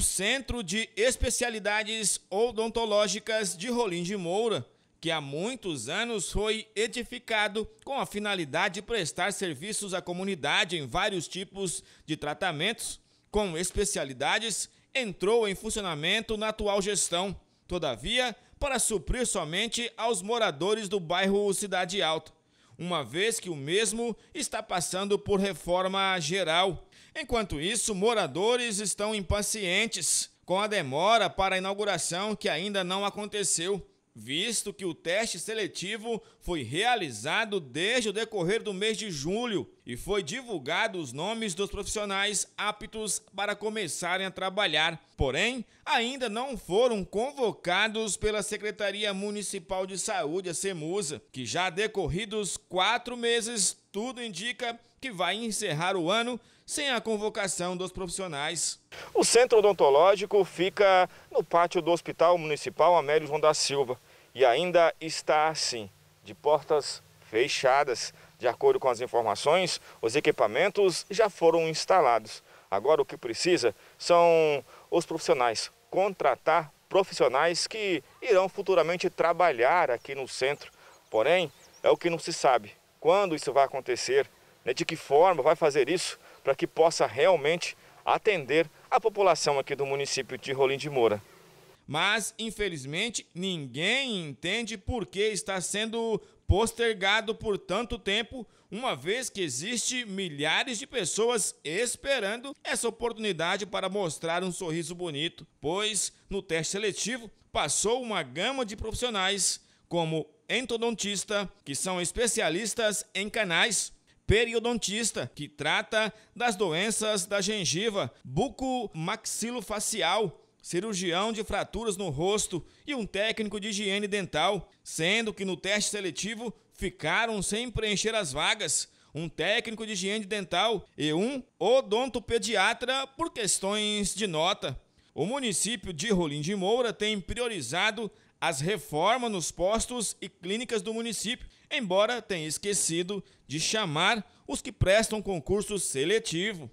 O Centro de Especialidades Odontológicas de Rolim de Moura, que há muitos anos foi edificado com a finalidade de prestar serviços à comunidade em vários tipos de tratamentos, com especialidades, entrou em funcionamento na atual gestão, todavia, para suprir somente aos moradores do bairro Cidade Alta uma vez que o mesmo está passando por reforma geral. Enquanto isso, moradores estão impacientes com a demora para a inauguração que ainda não aconteceu, visto que o teste seletivo foi realizado desde o decorrer do mês de julho e foi divulgado os nomes dos profissionais aptos para começarem a trabalhar, porém, ainda não foram convocados pela Secretaria Municipal de Saúde, a SEMUSA, que já decorridos quatro meses, tudo indica que vai encerrar o ano sem a convocação dos profissionais. O centro odontológico fica no pátio do Hospital Municipal Amélio João da Silva e ainda está assim, de portas fechadas. De acordo com as informações, os equipamentos já foram instalados. Agora o que precisa são os profissionais, contratar profissionais que irão futuramente trabalhar aqui no centro. Porém, é o que não se sabe. Quando isso vai acontecer, né, de que forma vai fazer isso para que possa realmente atender a população aqui do município de Rolim de Moura mas infelizmente ninguém entende por que está sendo postergado por tanto tempo, uma vez que existe milhares de pessoas esperando essa oportunidade para mostrar um sorriso bonito, pois no teste seletivo passou uma gama de profissionais como entodontista, que são especialistas em canais, periodontista, que trata das doenças da gengiva, buco maxilofacial, cirurgião de fraturas no rosto e um técnico de higiene dental, sendo que no teste seletivo ficaram sem preencher as vagas um técnico de higiene dental e um odontopediatra por questões de nota. O município de Rolim de Moura tem priorizado as reformas nos postos e clínicas do município, embora tenha esquecido de chamar os que prestam concurso seletivo.